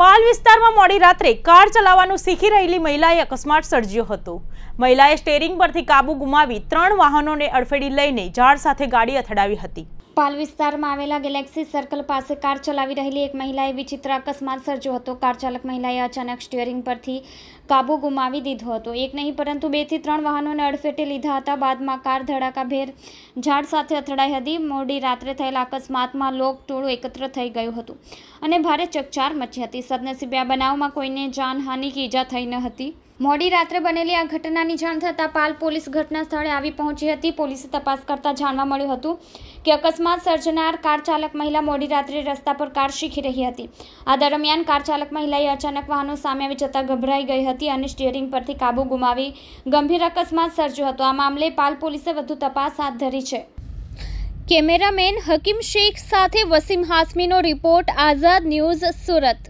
પાલ વિસ્તારમાં મોડી રાત્રે કાર ચલાવવાનું શીખી રહેલી મહિલાએ અકસ્માત સર્જ્યો હતો મહિલાએ સ્ટેરિંગ પરથી કાબુ ગુમાવી ત્રણ વાહનોને અડફેડી લઈને ઝાડ સાથે ગાડી અથડાવી હતી પાલ વિસ્તારમાં આવેલા ગેલેક્સી સર્કલ પાસે કાર ચલાવી રહેલી એક મહિલાએ વિચિત્ર અકસ્માત સર્જો હતો કાર ચાલક મહિલાએ અચાનક સ્ટિયરિંગ પરથી કાબુ ગુમાવી દીધો હતો એક નહીં પરંતુ બેથી ત્રણ વાહનોને અડફેટે લીધા હતા બાદમાં કાર ધડાકાભેર ઝાડ સાથે અથડાઈ હતી મોડી રાત્રે થયેલા અકસ્માતમાં લોક ટોળું એકત્ર થઈ ગયું હતું અને ભારે ચકચાર મચી હતી સદનસીબે આ બનાવમાં કોઈને જાનહાનિ કે ઈજા થઈ ન હતી મોડી રાત્રે બનેલી આ ઘટનાની જાણ થતાં પાલ પોલીસ ઘટના સ્થળે આવી પહોંચી હતી પોલીસે તપાસ કરતાં જાણવા મળ્યું હતું કે અકસ્માત સર્જનાર કાર ચાલક મહિલા મોડી રાત્રે રસ્તા પર કાર શીખી રહી હતી આ દરમિયાન કાર ચાલક મહિલાએ અચાનક વાહનો સામે આવી જતા ગભરાઈ ગઈ હતી અને સ્ટીયરિંગ પરથી કાબૂ ગુમાવી ગંભીર અકસ્માત સર્જ્યો હતો આ મામલે પાલ પોલીસે વધુ તપાસ હાથ ધરી છે કેમેરામેન હકીમ શેખ સાથે વસીમ હાસમીનો રિપોર્ટ આઝાદ ન્યૂઝ સુરત